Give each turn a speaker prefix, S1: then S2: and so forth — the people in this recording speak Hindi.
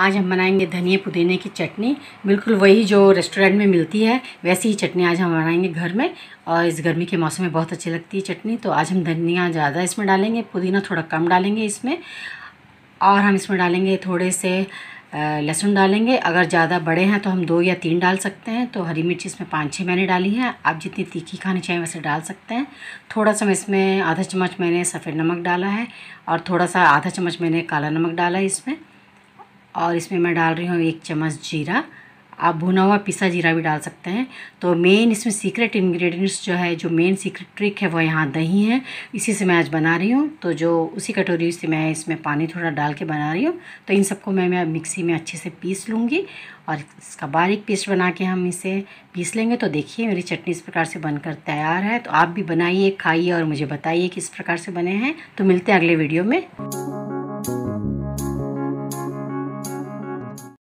S1: आज हम बनाएंगे धनिया पुदीने की चटनी बिल्कुल वही जो रेस्टोरेंट में मिलती है वैसी ही चटनी आज हम बनाएंगे घर में और इस गर्मी के मौसम में बहुत अच्छी लगती है चटनी तो आज हम धनिया ज़्यादा इसमें डालेंगे पुदीना थोड़ा कम डालेंगे इसमें और हम इसमें डालेंगे थोड़े से लहसुन डालेंगे अगर ज़्यादा बड़े हैं तो हम दो या तीन डाल सकते हैं तो हरी मिर्च इसमें पाँच छः मैंने डाली है आप जितनी तीखी खानी चाहें वैसे डाल सकते हैं थोड़ा सा इसमें आधा चम्मच मैंने सफ़ेद नमक डाला है और थोड़ा सा आधा चम्मच मैंने काला नमक डाला है इसमें और इसमें मैं डाल रही हूँ एक चम्मच जीरा आप भुना हुआ पिसा जीरा भी डाल सकते हैं तो मेन इसमें सीक्रेट इंग्रेडिएंट्स जो है जो मेन सीक्रेट ट्रिक है वो यहाँ दही है इसी से मैं आज बना रही हूँ तो जो उसी कटोरी से मैं इसमें पानी थोड़ा डाल के बना रही हूँ तो इन सबको मैं मैं मिक्सी में अच्छे से पीस लूँगी और इसका बारीक पेस्ट बना के हम इसे पीस लेंगे तो देखिए मेरी चटनी इस प्रकार से बनकर तैयार है तो आप भी बनाइए खाइए और मुझे बताइए किस प्रकार से बने हैं तो मिलते हैं अगले वीडियो में